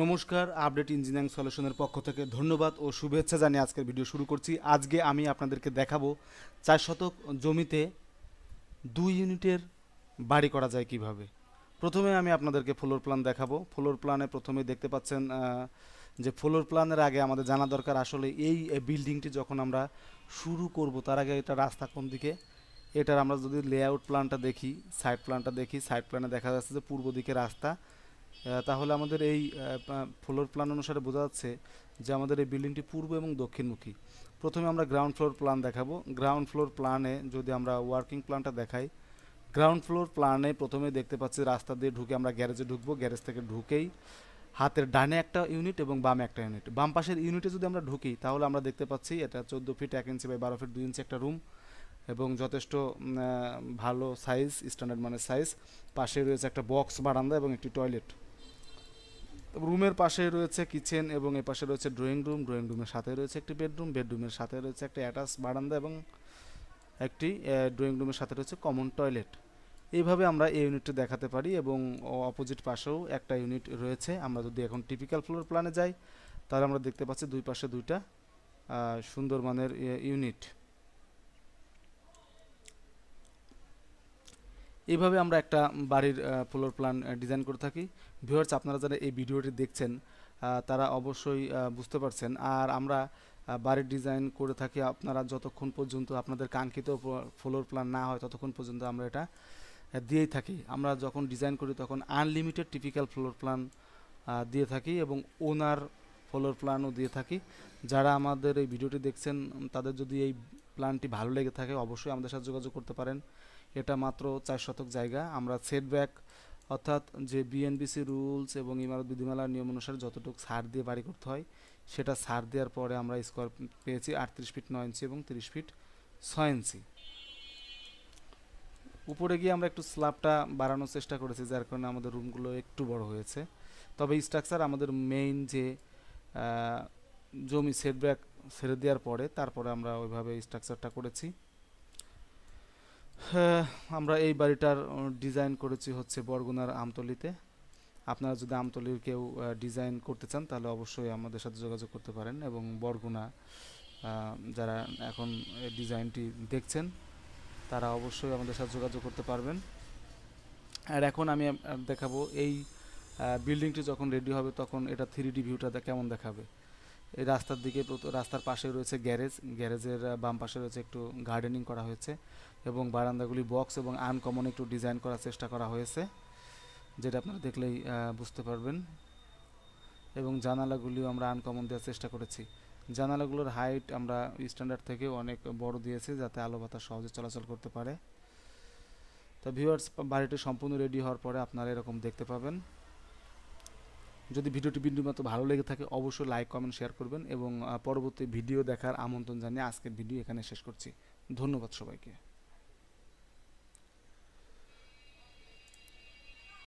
নমস্কার update engineering সলিউশনের পক্ষ থেকে ধন্যবাদ ও শুভেচ্ছা জানিয়ে আজকের ভিডিও শুরু করছি আজকে আমি আপনাদেরকে দেখাবো চার শতক জমিতে দুই ইউনিটের বাড়ি করা যায় কিভাবে প্রথমে আমি আপনাদেরকে ফ্লোর প্ল্যান দেখাবো ফ্লোর প্ল্যানে প্রথমে দেখতে পাচ্ছেন যে ফ্লোর প্ল্যানের আগে আমাদের জানা দরকার আসলে এই বিল্ডিংটি যখন আমরা শুরু করব তার আগে এটা রাস্তা কোন দিকে এটার আমরা যদি লেআউট প্ল্যানটা দেখি সাইড প্ল্যানটা দেখি সাইড প্ল্যানে দেখা যাচ্ছে যে পূর্ব দিকে রাস্তা তাহলে আমাদের এই ফ্লোর প্ল্যান অনুসারে বোঝা যাচ্ছে যে আমাদের এই বিল্ডিংটি পূর্ব এবং দক্ষিণমুখী প্রথমে আমরা গ্রাউন্ড ফ্লোর প্ল্যান দেখাবো গ্রাউন্ড ফ্লোর প্ল্যানে যদি আমরা ওয়ার্কিং প্ল্যানটা দেখাই গ্রাউন্ড ফ্লোর প্ল্যানে প্রথমে দেখতে পাচ্ছি রাস্তা দিয়ে ঢুকে আমরা গ্যারেজে ঢুকবো গ্যারেজ থেকে ঢুকেই হাতের ডানে একটা ইউনিট এবং বামে একটা ইউনিট বাম পাশের ইউনিটে যদি আমরা ঢুকি তাহলে আমরা দেখতে পাচ্ছি এটা চোদ্দো ফিট এক ইঞ্চি বাই বারো ফিট দুই ইঞ্চি একটা রুম এবং যথেষ্ট ভালো সাইজ স্ট্যান্ডার্ড মানের সাইজ পাশে রয়েছে একটা বক্স বারান্দা এবং একটি টয়লেট রুমের পাশে রয়েছে কিচেন এবং এ পাশে রয়েছে ড্রয়িং রুম ড্রয়িং রুমের সাথে রয়েছে একটি বেডরুম বেডরুমের সাথে রয়েছে একটা অ্যাটাচ বারান্দা এবং একটি ড্রয়িং রুমের সাথে রয়েছে কমন টয়লেট এইভাবে আমরা এই ইউনিটটি দেখাতে পারি এবং অপোজিট পাশেও একটা ইউনিট রয়েছে আমরা যদি এখন টিপিক্যাল ফ্লোর প্ল্যানে যাই তাহলে আমরা দেখতে পাচ্ছি দুই পাশে দুইটা সুন্দর মানের ইউনিট এইভাবে আমরা একটা বাড়ির ফ্লোর প্ল্যান ডিজাইন করে থাকি ভিউয়ার্স আপনারা যারা এই ভিডিওটি দেখছেন তারা অবশ্যই বুঝতে পারছেন আর আমরা বাড়ির ডিজাইন করে থাকি আপনারা যতক্ষণ পর্যন্ত আপনাদের কাঙ্ক্ষিত ফ্লোর প্ল্যান না হয় ততক্ষণ পর্যন্ত আমরা এটা দিয়েই থাকি আমরা যখন ডিজাইন করি তখন আনলিমিটেড টিপিক্যাল ফ্লোর প্ল্যান দিয়ে থাকি এবং ওনার ফ্লোর প্ল্যানও দিয়ে থাকি যারা আমাদের এই ভিডিওটি দেখছেন তাদের যদি এই প্ল্যানটি ভালো লেগে থাকে অবশ্যই আমাদের সাথে যোগাযোগ করতে পারেন এটা মাত্র চার শতক জায়গা আমরা সেটব্যাক অর্থাৎ যে বিএনবিসি রুলস এবং ইমারত বিধিমালার নিয়ম অনুসারে যতটুকু সার দিয়ে বাড়ি করতে হয় সেটা সার দেওয়ার পরে আমরা স্কোয়ার পেয়েছি আটত্রিশ ফিট নয় ইঞ্চি এবং তিরিশ ফিট ছয় ইঞ্চি উপরে গিয়ে আমরা একটু স্ল্যাবটা বাড়ানোর চেষ্টা করেছি যার কারণে আমাদের রুমগুলো একটু বড় হয়েছে তবে স্ট্রাকচার আমাদের মেইন যে জমি সেটব্যাক ছেড়ে দেওয়ার পরে তারপরে আমরা ওইভাবে স্ট্রাকচারটা করেছি হ্যাঁ, আমরা এই বাড়িটার ডিজাইন করেছি হচ্ছে বরগুনার আমতলিতে আপনারা যদি আমতলির কেউ ডিজাইন করতে চান তাহলে অবশ্যই আমাদের সাথে যোগাযোগ করতে পারেন এবং বরগুনা যারা এখন এই ডিজাইনটি দেখছেন তারা অবশ্যই আমাদের সাথে যোগাযোগ করতে পারবেন আর এখন আমি দেখাবো এই বিল্ডিংটি যখন রেডি হবে তখন এটা থ্রি ডি ভিউটা কেমন দেখাবে এই রাস্তার দিকে রাস্তার পাশে রয়েছে গ্যারেজ গ্যারেজের বাম পাশে রয়েছে একটু গার্ডেনিং করা হয়েছে এবং বারান্দাগুলি বক্স এবং আনকমন একটু ডিজাইন করার চেষ্টা করা হয়েছে যেটা আপনারা দেখলেই বুঝতে পারবেন এবং জানালাগুলিও আমরা আনকমন দেওয়ার চেষ্টা করেছি জানালাগুলোর হাইট আমরা স্ট্যান্ডার্ড থেকে অনেক বড় দিয়েছি যাতে আলো বাতাস সহজে চলাচল করতে পারে তো ভিউয়ার্স বাড়িটি সম্পূর্ণ রেডি হওয়ার পরে আপনারা এরকম দেখতে পাবেন যদি ভিডিওটি বিন্দুমাত্র ভালো লেগে থাকে অবশ্যই লাইক কমেন্ট শেয়ার করবেন এবং পরবর্তী ভিডিও দেখার আমন্ত্রণ জানিয়ে আজকের ভিডিও এখানে শেষ করছি ধন্যবাদ সবাইকে